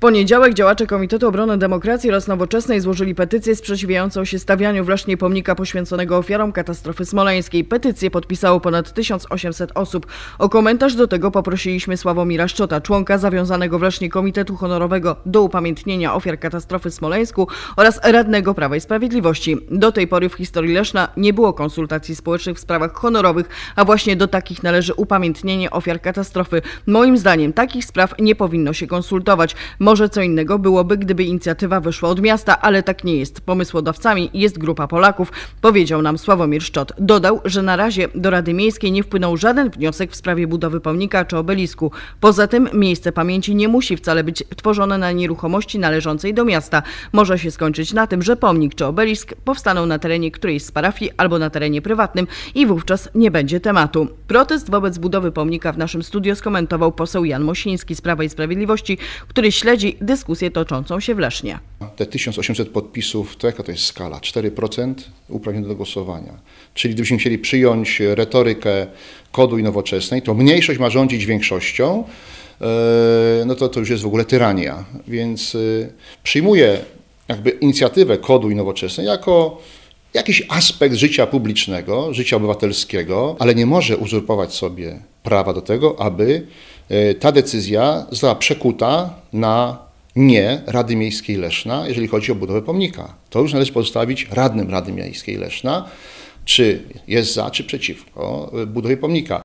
poniedziałek działacze Komitetu Obrony Demokracji oraz Nowoczesnej złożyli petycję sprzeciwiającą się stawianiu w Lesznie pomnika poświęconego ofiarom katastrofy smoleńskiej. Petycję podpisało ponad 1800 osób. O komentarz do tego poprosiliśmy Sławomira Szczota, członka zawiązanego w Lesznie Komitetu Honorowego do upamiętnienia ofiar katastrofy smoleńsku oraz radnego Prawa i Sprawiedliwości. Do tej pory w historii Leszna nie było konsultacji społecznych w sprawach honorowych, a właśnie do takich należy upamiętnienie ofiar katastrofy. Moim zdaniem takich spraw nie powinno się konsultować. Może co innego byłoby, gdyby inicjatywa wyszła od miasta, ale tak nie jest. Pomysłodawcami jest grupa Polaków, powiedział nam Sławomir Szczot. Dodał, że na razie do Rady Miejskiej nie wpłynął żaden wniosek w sprawie budowy pomnika czy obelisku. Poza tym miejsce pamięci nie musi wcale być tworzone na nieruchomości należącej do miasta. Może się skończyć na tym, że pomnik czy obelisk powstaną na terenie którejś z parafii albo na terenie prywatnym i wówczas nie będzie tematu. Protest wobec budowy pomnika w naszym studio skomentował poseł Jan Mosiński z Prawa i Sprawiedliwości, który śledzi śledzi dyskusję toczącą się w Lesznie. Te 1800 podpisów, to jaka to jest skala? 4% uprawnień do głosowania. Czyli gdybyśmy chcieli przyjąć retorykę kodu i nowoczesnej, to mniejszość ma rządzić większością, e, no to to już jest w ogóle tyrania. Więc e, przyjmuję jakby inicjatywę kodu i nowoczesnej jako jakiś aspekt życia publicznego, życia obywatelskiego, ale nie może uzurpować sobie prawa do tego, aby e, ta decyzja została przekuta na nie Rady Miejskiej Leszna, jeżeli chodzi o budowę pomnika. To już należy pozostawić radnym Rady Miejskiej Leszna, czy jest za, czy przeciwko e, budowie pomnika.